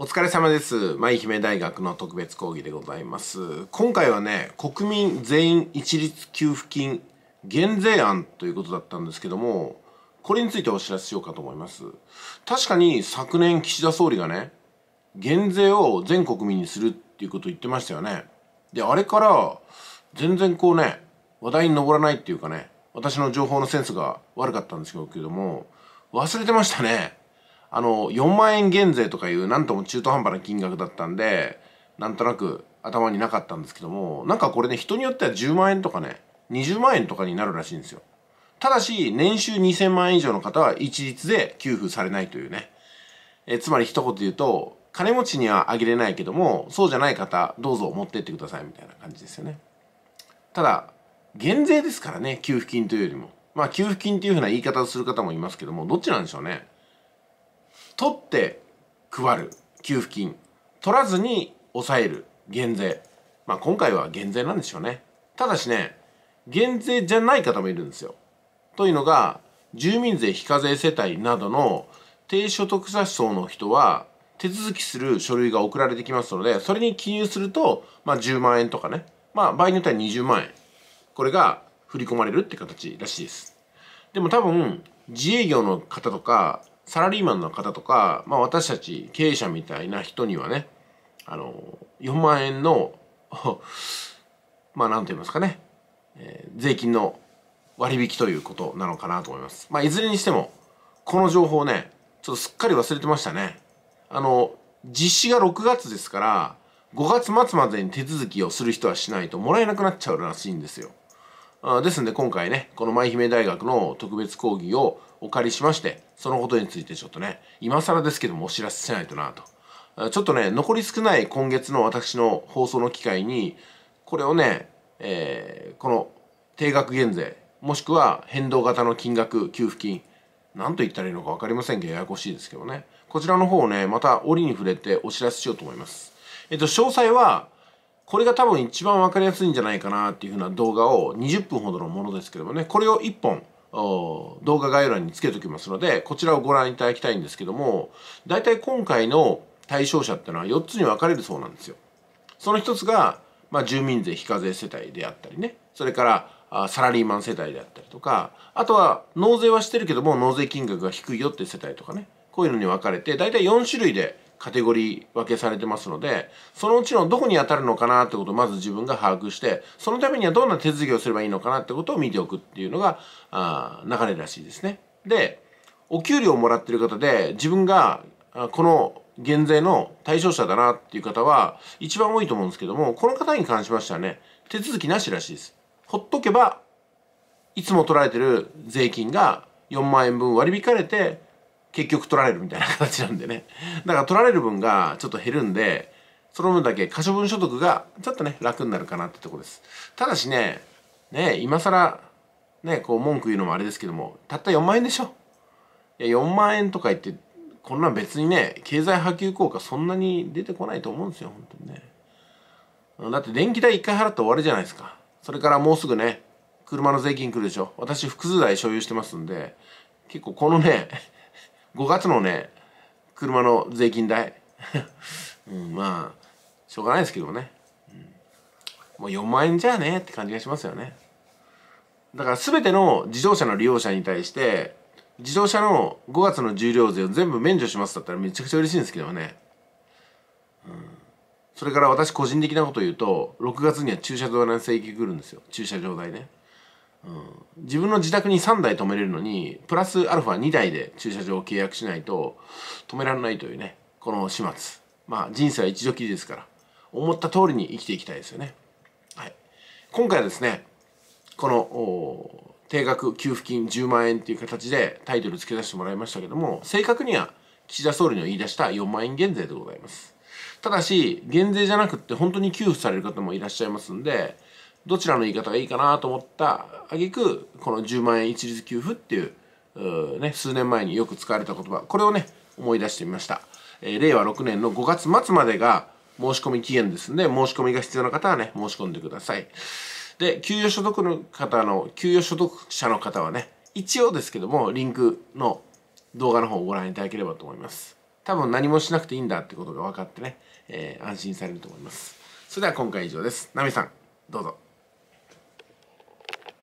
お疲れ様です。舞姫大学の特別講義でございます。今回はね、国民全員一律給付金減税案ということだったんですけども、これについてお知らせしようかと思います。確かに昨年岸田総理がね、減税を全国民にするっていうことを言ってましたよね。で、あれから全然こうね、話題に上らないっていうかね、私の情報のセンスが悪かったんですけども、忘れてましたね。あの4万円減税とかいうなんとも中途半端な金額だったんでなんとなく頭になかったんですけどもなんかこれね人によっては10万円とかね20万円とかになるらしいんですよただし年収2000万円以上の方は一律で給付されないというねえつまり一言言うと金持ちにはあげれないけどもそうじゃない方どうぞ持ってってくださいみたいな感じですよねただ減税ですからね給付金というよりもまあ給付金というふうな言い方をする方もいますけどもどっちなんでしょうね取って配る給付金取らずに抑える減税まあ今回は減税なんでしょうねただしね減税じゃない方もいるんですよというのが住民税非課税世帯などの低所得者層の人は手続きする書類が送られてきますのでそれに記入すると、まあ、10万円とかね、まあ、場合によっては20万円これが振り込まれるって形らしいですでも多分自営業の方とかサラリーマンの方とか、まあ、私たち経営者みたいな人にはねあの4万円の まあ何と言いますかね、えー、税金の割引ということなのかなと思います。まあ、いずれにしてもこの情報ねちょっとすっかり忘れてましたね。あの実施が6月ですから5月末までに手続きをする人はしないともらえなくなっちゃうらしいんですよ。あですので今回ねこの舞姫大学の特別講義をお借りしましてそのことについてちょっとね今更ですけどもお知らせせないとなとちょっとね残り少ない今月の私の放送の機会にこれをね、えー、この定額減税もしくは変動型の金額給付金何と言ったらいいのか分かりませんけどややこしいですけどねこちらの方をねまた折に触れてお知らせしようと思いますえっと詳細はこれが多分一番分かりやすいんじゃないかなっていうふうな動画を20分ほどのものですけどもねこれを1本動画概要欄につけておきますのでこちらをご覧いただきたいんですけども大体今回の対象者っていうのは4つに分かれるそうなんですよ。その1つが、まあ、住民税非課税世帯であったりねそれからサラリーマン世帯であったりとかあとは納税はしてるけども納税金額が低いよって世帯とかねこういうのに分かれて大体4種類でカテゴリー分けされてますのでそのうちのどこに当たるのかなってことをまず自分が把握してそのためにはどんな手続きをすればいいのかなってことを見ておくっていうのがあ流れらしいですね。でお給料をもらってる方で自分がこの減税の対象者だなっていう方は一番多いと思うんですけどもこの方に関しましてはね手続きなしらしいです。ほっとけばいつも取られてる税金が4万円分割り引かれて結局取られるみたいな形なんでねだから取られる分がちょっと減るんでその分だけ可処分所得がちょっとね楽になるかなってとこですただしねね今更ねこう文句言うのもあれですけどもたった4万円でしょいや4万円とか言ってこんなん別にね経済波及効果そんなに出てこないと思うんですよ本当にねだって電気代1回払って終わりじゃないですかそれからもうすぐね車の税金来るでしょ私複数台所有してますんで結構このね5月のね車の税金代、うん、まあしょうがないですけどね、うん、もう4万円じゃねって感じがしますよねだから全ての自動車の利用者に対して自動車の5月の重量税を全部免除しますだったらめちゃくちゃ嬉しいんですけどね、うん、それから私個人的なこと言うと6月には駐車場代請求来るんですよ駐車場代ねうん、自分の自宅に3台止めれるのにプラスアルファ2台で駐車場を契約しないと止められないというねこの始末まあ人生は一度きりですから思った通りに生きていきたいですよね、はい、今回はですねこの定額給付金10万円という形でタイトル付けさせてもらいましたけども正確には岸田総理の言い出した4万円減税でございますただし減税じゃなくって本当に給付される方もいらっしゃいますんでどちらの言い方がいいかなと思った挙句この10万円一律給付っていうう、ね、数年前によく使われた言葉これをね思い出してみました、えー、令和6年の5月末までが申し込み期限ですんで申し込みが必要な方はね申し込んでくださいで給与所得の方の給与所得者の方はね一応ですけどもリンクの動画の方をご覧いただければと思います多分何もしなくていいんだってことが分かってね、えー、安心されると思いますそれでは今回以上ですナミさんどうぞ